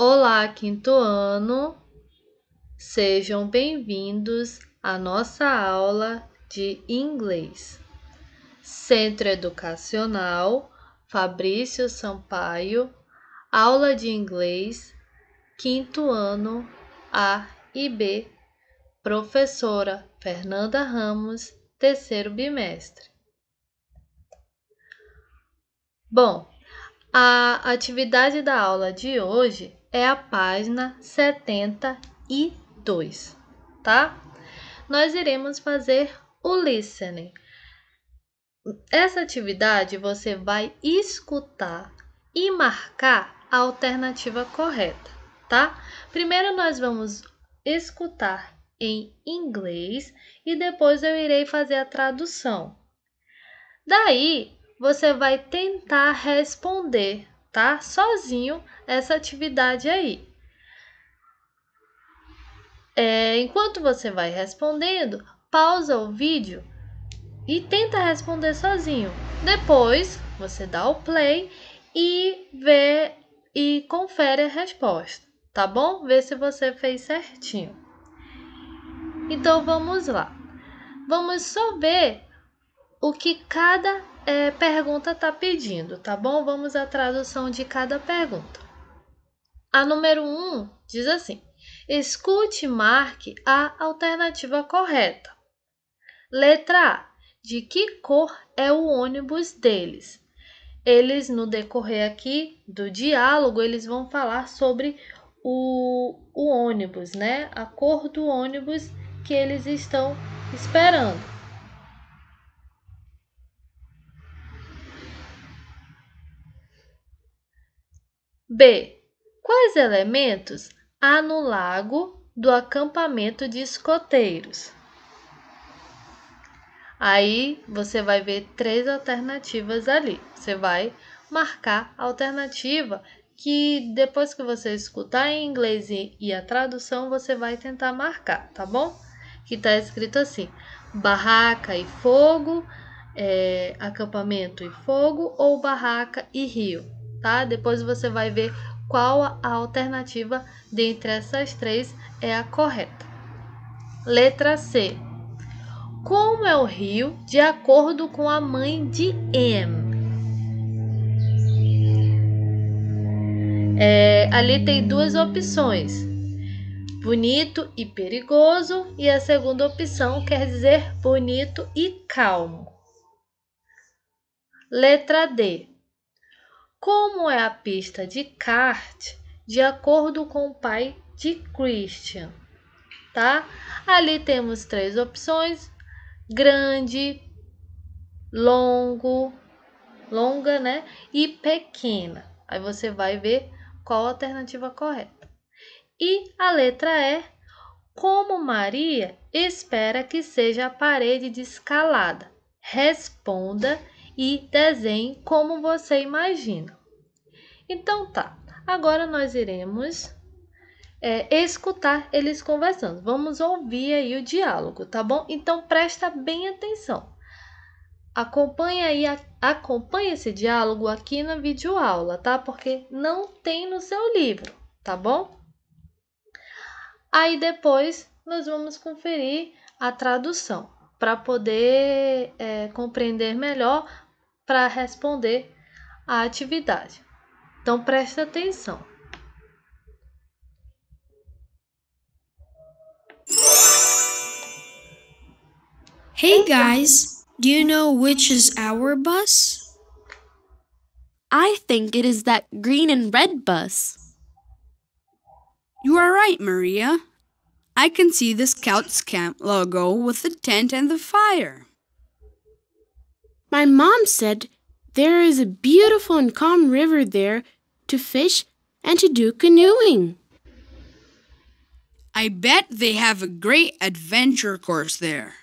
Olá, quinto ano! Sejam bem-vindos à nossa aula de inglês. Centro Educacional Fabrício Sampaio, aula de inglês, quinto ano A e B, professora Fernanda Ramos, terceiro bimestre. Bom, a atividade da aula de hoje é a página 72, tá? Nós iremos fazer o listening. Essa atividade você vai escutar e marcar a alternativa correta, tá? Primeiro nós vamos escutar em inglês e depois eu irei fazer a tradução. Daí você vai tentar responder executar tá sozinho essa atividade aí. É, enquanto você vai respondendo, pausa o vídeo e tenta responder sozinho. Depois, você dá o play e vê e confere a resposta, tá bom? Vê se você fez certinho. Então vamos lá. Vamos só ver o que cada é, pergunta está pedindo, tá bom? Vamos à tradução de cada pergunta. A número 1 um diz assim: escute e marque a alternativa correta. Letra A: de que cor é o ônibus deles? Eles, no decorrer aqui do diálogo, eles vão falar sobre o, o ônibus, né? A cor do ônibus que eles estão esperando. B. Quais elementos há no lago do acampamento de escoteiros? Aí você vai ver três alternativas ali. Você vai marcar a alternativa que depois que você escutar em inglês e a tradução você vai tentar marcar, tá bom? Que tá escrito assim: barraca e fogo, é, acampamento e fogo ou barraca e rio tá? Depois você vai ver qual a alternativa dentre essas três é a correta. Letra C. Como é o rio de acordo com a mãe de M? É, ali tem duas opções: bonito e perigoso, e a segunda opção quer dizer bonito e calmo. Letra D como é a pista de kart de acordo com o pai de Christian, tá? Ali temos três opções: grande, longo, longa, né? E pequena. Aí você vai ver qual a alternativa correta. E a letra é como Maria espera que seja a parede de escalada. Responda e desenhe como você imagina. Então tá, agora nós iremos é, escutar eles conversando. Vamos ouvir aí o diálogo, tá bom? Então presta bem atenção. Acompanhe aí, acompanhe esse diálogo aqui na videoaula, tá? Porque não tem no seu livro, tá bom? Aí depois nós vamos conferir a tradução para poder é, compreender melhor para responder à atividade. Então preste atenção. Hey guys, do you know which is our bus? I think it is that green and red bus. You are right, Maria. I can see the Scouts Camp logo with the tent and the fire. My mom said there is a beautiful and calm river there to fish and to do canoeing. I bet they have a great adventure course there.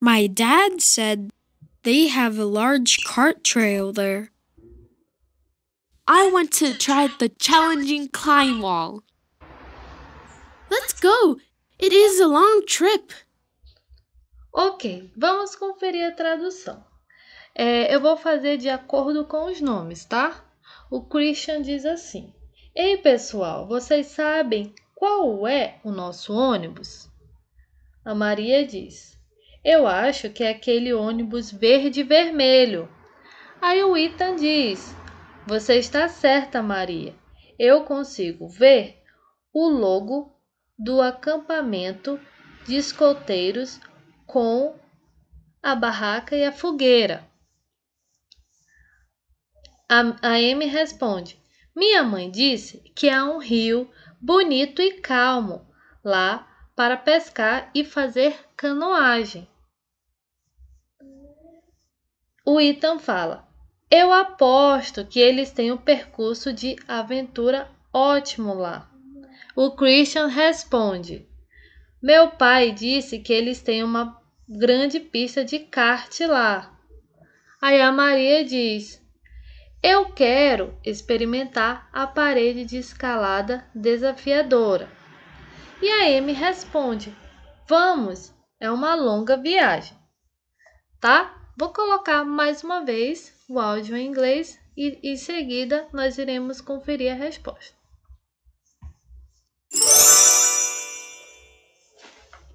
My dad said they have a large cart trail there. I want to try the challenging climb wall. Let's go. It is a long trip. Ok, vamos conferir a tradução. É, eu vou fazer de acordo com os nomes, tá? O Christian diz assim: Ei pessoal, vocês sabem qual é o nosso ônibus? A Maria diz: Eu acho que é aquele ônibus verde vermelho. Aí o Ethan diz: Você está certa, Maria. Eu consigo ver o logo do acampamento de escoteiros com a barraca e a fogueira. A, a M responde: Minha mãe disse que há um rio bonito e calmo lá para pescar e fazer canoagem. O Ethan fala: Eu aposto que eles têm um percurso de aventura ótimo lá. O Christian responde: Meu pai disse que eles têm uma grande pista de kart lá. Aí a Maria diz: Eu quero experimentar a parede de escalada desafiadora. E a Amy responde: Vamos, é uma longa viagem. Tá? Vou colocar mais uma vez o áudio em inglês e em seguida nós iremos conferir a resposta.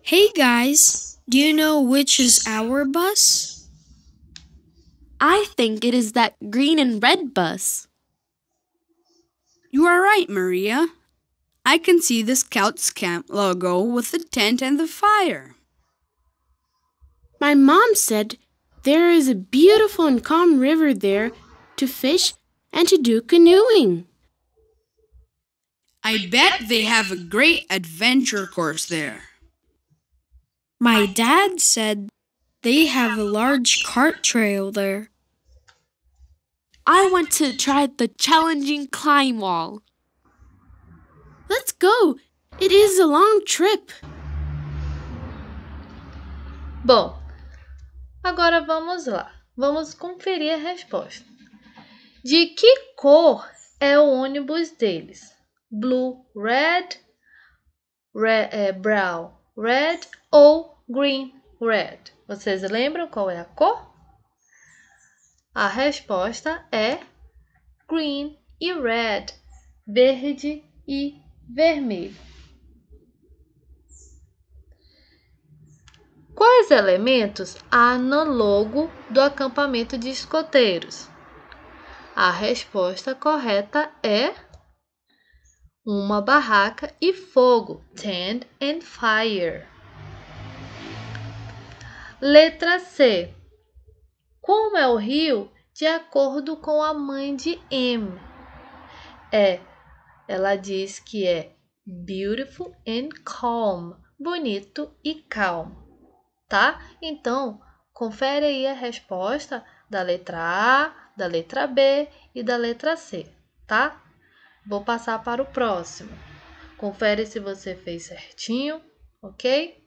Hey guys! Do you know which is our bus? I think it is that green and red bus. You are right, Maria. I can see the Scouts Camp logo with the tent and the fire. My mom said there is a beautiful and calm river there to fish and to do canoeing. I bet they have a great adventure course there. My dad said they have a large cart trail there. I want to try the challenging climb wall. Let's go. It is a long trip. Bom, agora vamos lá. Vamos conferir a resposta. De que cor é o ônibus deles? Blue, red, red é, eh, brown, red ou green, red. Vocês lembram qual é a cor? A resposta é green e red, verde e vermelho. Quais elementos há no logo do acampamento de escoteiros? A resposta correta é uma barraca e fogo, tent and fire. Letra C. Como é o rio de acordo com a mãe de M? É, ela diz que é beautiful and calm, bonito e calmo, tá? Então, confere aí a resposta da letra A, da letra B e da letra C, tá? Vou passar para o próximo. Confere se você fez certinho, ok?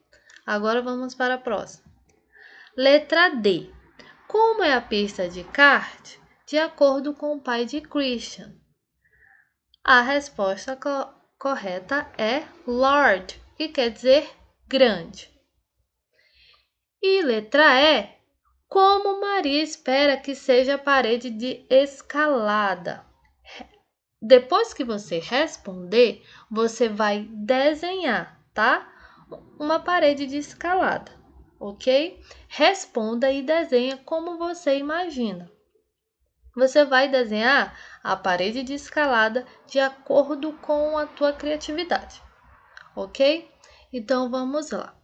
Agora vamos para a próxima. Letra D. Como é a pista de kart de acordo com o pai de Christian? A resposta co correta é large, que quer dizer grande. E letra E, como Maria espera que seja a parede de escalada? Depois que você responder, você vai desenhar, tá? Uma parede de escalada ok? Responda e desenha como você imagina. Você vai desenhar a parede de escalada de acordo com a tua criatividade, ok? Então vamos lá.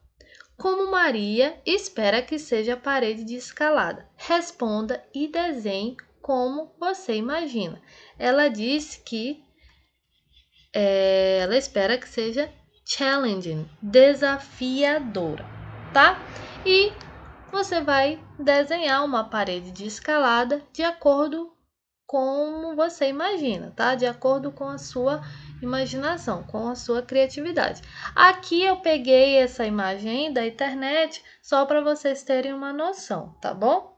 Como Maria espera que seja a parede de escalada? Responda e desenhe como você imagina. Ela diz que é, ela espera que seja challenging, desafiadora tá? E você vai desenhar uma parede de escalada de acordo como você imagina, tá? De acordo com a sua imaginação, com a sua criatividade. Aqui eu peguei essa imagem da internet só para vocês terem uma noção, tá bom?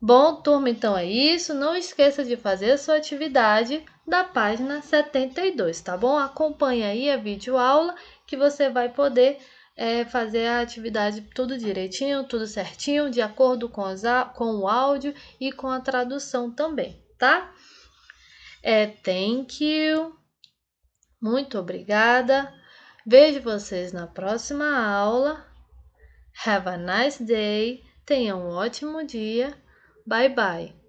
Bom, turma, então é isso. Não esqueça de fazer a sua atividade da página 72, tá bom? Acompanhe aí a videoaula que você vai poder é, fazer a atividade tudo direitinho, tudo certinho, de acordo com, as, com o áudio e com a tradução também, tá? É thank you, muito obrigada, vejo vocês na próxima aula, have a nice day, tenha um ótimo dia, bye bye.